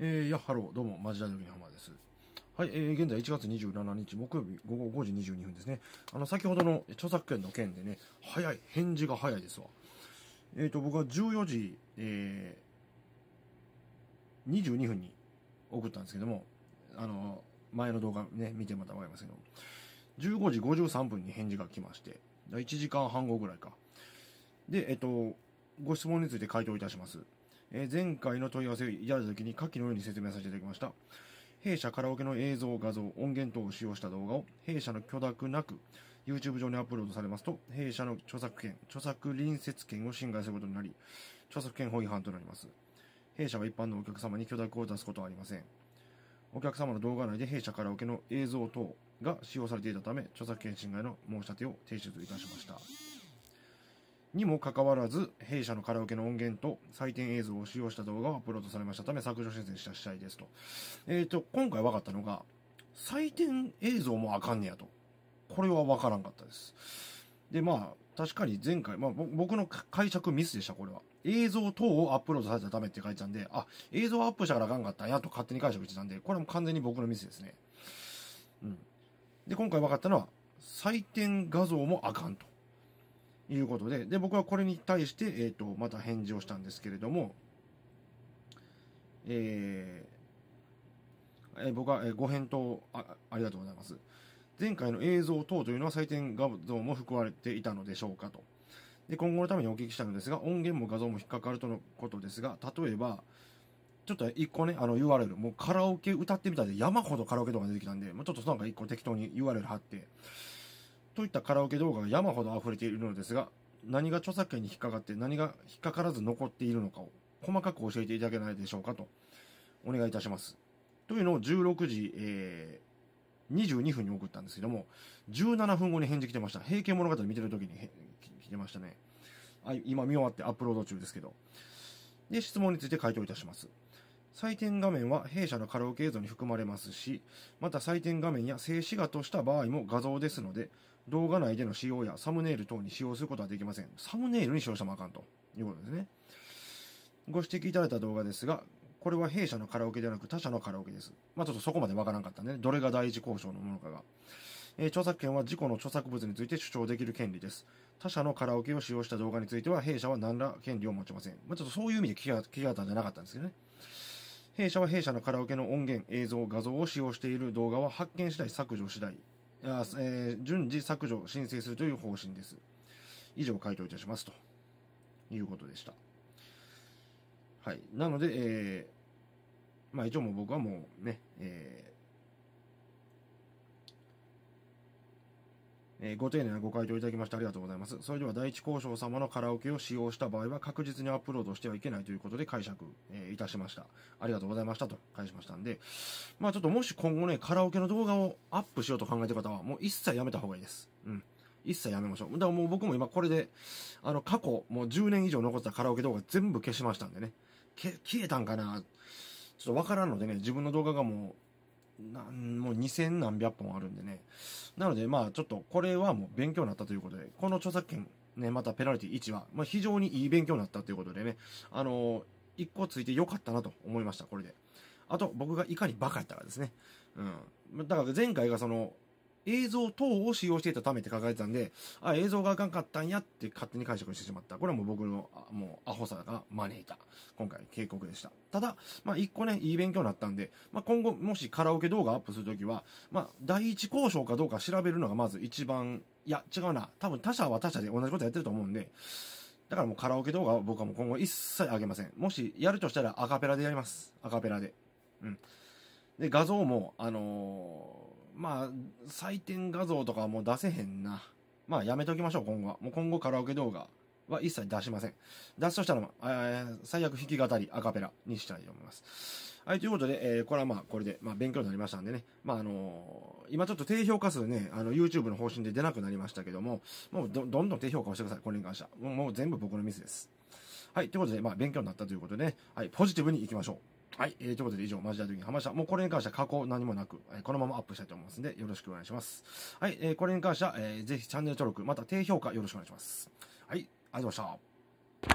えー、やハロー、どうも、マジダジミギハマです。はい、えー、現在1月27日木曜日午後5時22分ですね。あの、先ほどの著作権の件でね、早い、返事が早いですわ。えっ、ー、と、僕は14時、えー、22分に送ったんですけども、あの、前の動画ね、見てまたわかりますけども、15時53分に返事が来まして、1時間半後ぐらいか。で、えっ、ー、と、ご質問について回答いたします。えー、前回の問い合わせをいただいた時に下記のように説明させていただきました。弊社カラオケの映像、画像、音源等を使用した動画を弊社の許諾なく YouTube 上にアップロードされますと、弊社の著作権、著作隣接権を侵害することになり、著作権法違反となります。弊社は一般のお客様に許諾を出すことはありません。お客様の動画内で弊社カラオケの映像等が使用されていたため、著作権侵害の申し立てを提出いたしました。にもかかわらず、弊社のカラオケの音源と採点映像を使用した動画がアップロードされましたため削除申請した次第ですと。えっ、ー、と、今回分かったのが、採点映像もあかんねやと。これは分からんかったです。で、まあ、確かに前回、まあ、僕の解釈ミスでした、これは。映像等をアップロードされたらめって書いてたんで、あ、映像アップしたからあかんかったんやと勝手に解釈してたんで、これも完全に僕のミスですね。うん。で、今回分かったのは、採点画像もあかんと。いうことで、で、僕はこれに対して、えっ、ー、と、また返事をしたんですけれども、えー、えー、僕は、えー、ご返答あありがとうございます。前回の映像等というのは採点画像も含まれていたのでしょうかと。で、今後のためにお聞きしたのですが、音源も画像も引っかかるとのことですが、例えば、ちょっと1個ね、あの URL、もうカラオケ歌ってみたで山ほどカラオケとか出てきたんで、もうちょっとなんか1個適当に URL 貼って、といったカラオケ動画が山ほど溢れているのですが、何が著作権に引っかかって何が引っかからず残っているのかを細かく教えていただけないでしょうかとお願いいたします。というのを16時、えー、22分に送ったんですけども、17分後に返事来てました。平家物語見てる時に来てましたね。い、今見終わってアップロード中ですけど。で、質問について回答いたします。採点画面は弊社のカラオケ映像に含まれますし、また採点画面や静止画とした場合も画像ですので、動画内での使用やサムネイル等に使用することはできません。サムネイルに使用してもあかんということですね。ご指摘いただいた動画ですが、これは弊社のカラオケではなく他社のカラオケです。まあちょっとそこまでわからんかったね。どれが第一交渉のものかが。えー、著作権は事故の著作物について主張できる権利です。他社のカラオケを使用した動画については弊社は何ら権利を持ちません。まあちょっとそういう意味で聞き気当たんじゃなかったんですけどね。弊社は弊社のカラオケの音源、映像、画像を使用している動画は発見次第削除次第あえー、順次削除、申請するという方針です。以上回答いたしますということでした。はい。なので、えー、まあ一応もう僕はもうね、えーえー、ご丁寧なご回答いただきましてありがとうございます。それでは第一交渉様のカラオケを使用した場合は確実にアップロードしてはいけないということで解釈、えー、いたしました。ありがとうございましたと返しましたんで、まあちょっともし今後ね、カラオケの動画をアップしようと考えてる方はもう一切やめた方がいいです。うん。一切やめましょう。だからもう僕も今これで、あの過去、もう10年以上残ったカラオケ動画全部消しましたんでね。消えたんかなちょっとわからんのでね、自分の動画がもうなんもう2000何百本あるんでね。なので、まあちょっとこれはもう勉強になったということで、この著作権、ね、またペナルティ1は、まあ、非常にいい勉強になったということでね、あのー、1個ついてよかったなと思いました、これで。あと、僕がいかにバカやったらですね。うん。だから前回がその、映像等を使用していたためって書かれてたんで、あ、映像があかんかったんやって勝手に解釈してしまった。これはもう僕の、もう、アホさが招いた。今回、警告でした。ただ、まあ、一個ね、いい勉強になったんで、まあ、今後、もしカラオケ動画アップするときは、まあ、第一交渉かどうか調べるのがまず一番、いや、違うな。多分他社は他社で同じことやってると思うんで、だからもうカラオケ動画は僕はもう今後一切あげません。もしやるとしたらアカペラでやります。アカペラで。うん。で、画像も、あのーまあ、採点画像とかも出せへんな。まあ、やめときましょう、今後は。もう今後カラオケ動画は一切出しません。出すとしたら、最悪弾き語り、アカペラにしたいと思います。はい、ということで、えー、これはまあ、これで、まあ、勉強になりましたんでね。まあ、あのー、今ちょっと低評価数ね、あの、YouTube の方針で出なくなりましたけども、もうど、どんどん低評価をしてください、これに関しては。もう、もう全部僕のミスです。はい、ということで、まあ、勉強になったということで、ね、はい、ポジティブに行きましょう。はい、えー、ということで以上、マジだ時に話した。もうこれに関しては過去何もなく、えー、このままアップしたいと思いますんで、よろしくお願いします。はい、えー、これに関しては、えー、ぜひチャンネル登録、また低評価よろしくお願いします。はい、ありがとうございました。